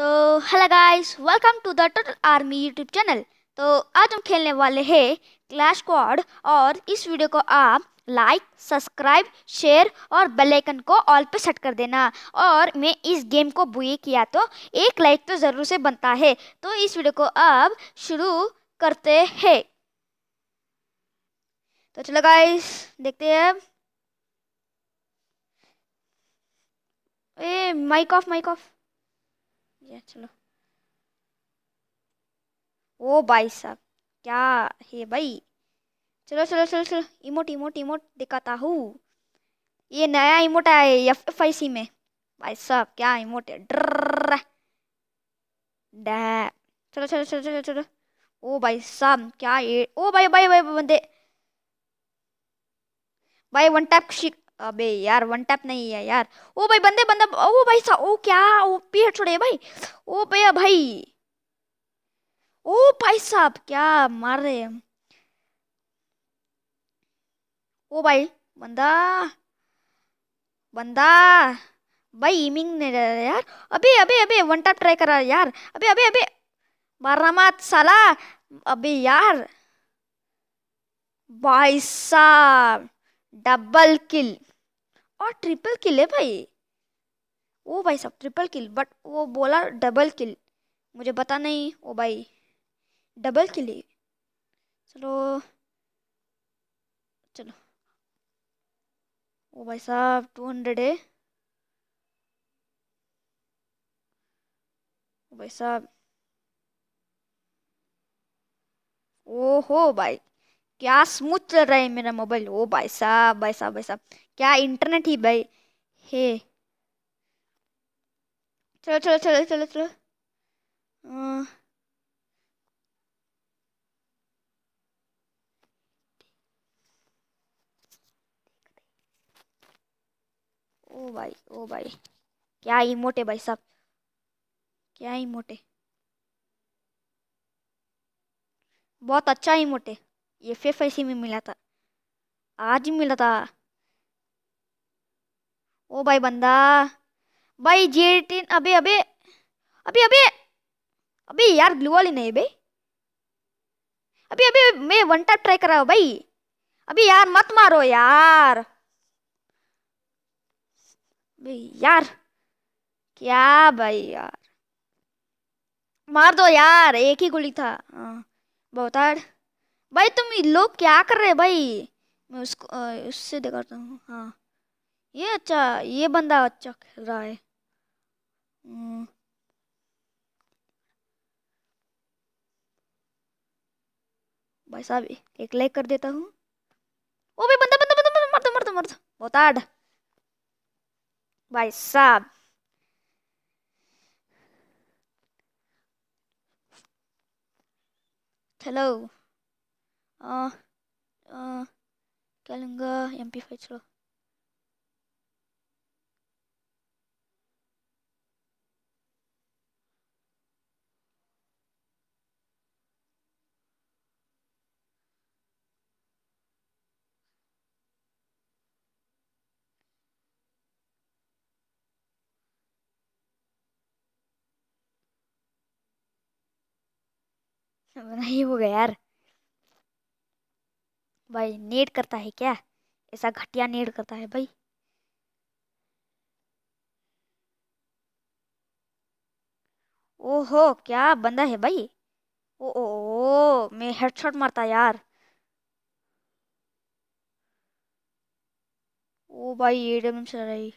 तो hello guys welcome to the total army YouTube channel तो आज हम खेलने वाले हैं क्लैश क्वाड और इस वीडियो को आप लाइक सब्सक्राइब शेयर और बेल आइकन को ऑल पे सेट कर देना और मैं इस गेम को बुए किया तो एक लाइक तो ज़रूर से बनता है तो इस वीडियो को अब शुरू करते हैं तो चलो गाइस देखते हैं अब a mic off mic off गया चलो ओ भाई साहब क्या है भाई चलो चलो चलो चलो इमोट इमोट इमोट दिखाता हूँ ये नया इमोट आया है एफ एफ आई सी में भाई साहब क्या इमोट है डर चलो चलो चलो चलो चलो ओ भाई साहब क्या ये ओ भाई भाई भाई बंदे भाई वन टैप शिक अबे यार वन टैप नहीं है यार ओ भाई बंदे बंदे ओ भाई सा ओ क्या ओ पी हेड छोड़े भाई ओ भैया भाई ओ भाई साहब क्या मार रहे हैं ओ भाई बंदा बंदा भाई इमिंग नहीं रह रहा यार अबे अबे अबे वन टैप ट्राई करा यार अबे अबे अबे मारना मत साला अबे यार भाई साहब डबल किल और ट्रिपल किल है भाई वो भाई साहब ट्रिपल किल बट वो बोला डबल किल मुझे पता नहीं वो भाई डबल किल ही चलो चलो ओ भाई साहब टू हंड्रेड है भाई साहब ओहो भाई क्या स्मूथ चल रहा है मेरा मोबाइल ओ भाई साहब भाई साहब भाई साहब क्या इंटरनेट ही भाई हे चलो चलो चलो चलो चलो ओ भाई ओ भाई क्या इमोट है भाई साहब क्या इमोट है बहुत अच्छा इमोट है एफ एफ आई सी में मिला था आज ही मिला था ओ भाई बंदा भाई जे एटीन अभी अभी अभी अभी अभी यार ग्लू वाली नहीं भाई अभी अभी मैं वन टाइप ट्राई कर रहा हूँ भाई अभी यार मत मारो यार यार क्या भाई यार मार दो यार एक ही गोली था हाँ बहुत भाई तुम लोग क्या कर रहे भाई मैं उसको उससे दिखाता हूँ हाँ ये अच्छा ये बंदा अच्छा खेल रहा है हम्म। भाई साहब एक लाइक कर देता हूँ ओ भाई बंदा बंदा बंदा मर दो मर दो मर दो बहुत आड भाई साहब hello Ah. Eh, uh, eh, kalian enggak yang pivot lo. Sama lagi bu gayar. भाई नेट करता है क्या ऐसा घटिया नेट करता है भाई ओहो क्या बंदा है भाई ओ ओ, ओ मैं हेडशॉट मारता यार ओ भाई ये चल रही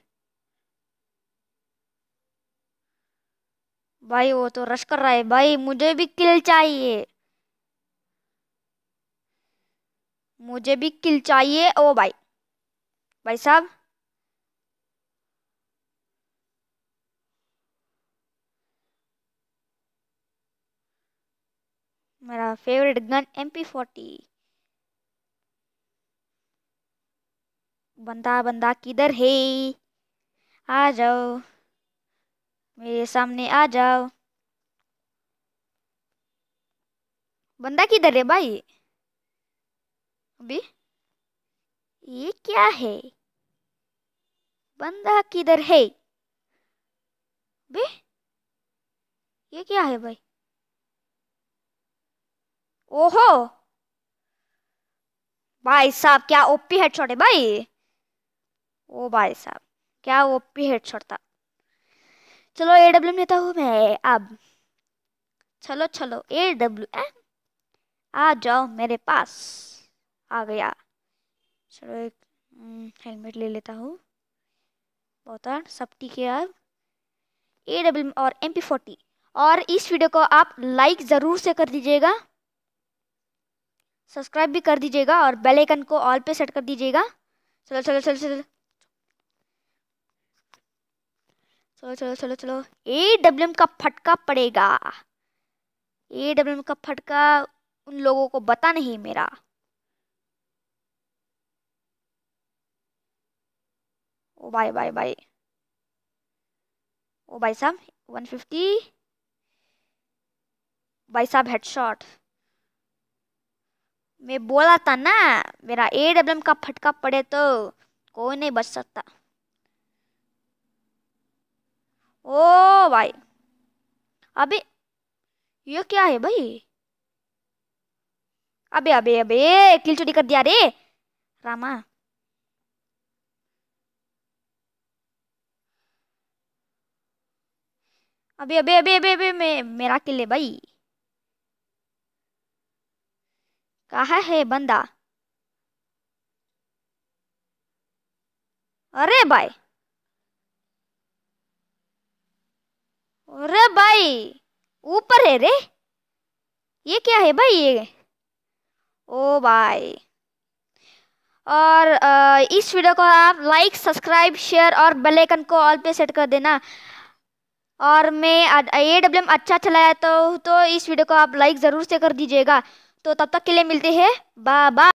भाई वो तो रश कर रहा है भाई मुझे भी किल चाहिए मुझे भी किल चाहिए ओ भाई भाई साहब मेरा favourite gun M P forty बंदा बंदा किधर है आ जाओ मेरे सामने आ जाओ बंदा किधर है भाई भी ये क्या है बंदा किधर है बे ये क्या है भाई ओहो भाई साहब क्या ओपी हेड छोड़े भाई ओ भाई साहब क्या ओपी हेड छोड़ता चलो ए डब्ल्यू लेता हूँ मैं अब चलो चलो ए डब्ल्यू आ जाओ मेरे पास आ गया चलो एक हम्म, हेलमेट ले लेता हूँ बहुत सब ठीक है अब ए डब्ल्यू और एम पी फोर्टी और इस वीडियो को आप लाइक ज़रूर से कर दीजिएगा सब्सक्राइब भी कर दीजिएगा और बेल आइकन को ऑल पे सेट कर दीजिएगा चलो चलो चलो चलो चलो चलो चलो चलो ए डब्ल्यू का फटका पड़ेगा ए डब्ल्यू का फटका उन लोगों को बता नहीं मेरा ओ भाई भाई भाई ओ भाई साहब वन फिफ्टी भाई साहब हेडशॉट मैं बोला था ना मेरा ए डब्ल्यू का फटका पड़े तो कोई नहीं बच सकता ओ भाई अबे ये क्या है भाई अबे अबे अबे किल चोरी कर दिया रे रामा अबे अबे अबे अबे अबे मे, मेरा किले भाई कहा है बंदा अरे भाई अरे भाई ऊपर है रे ये क्या है भाई ये ओ भाई और इस वीडियो को आप लाइक सब्सक्राइब शेयर और बेल आइकन को ऑल पे सेट कर देना और मैं ए डब्ल्यू एम अच्छा चलाया तो तो इस वीडियो को आप लाइक ज़रूर से कर दीजिएगा तो तब तक के लिए मिलते हैं बाय बाय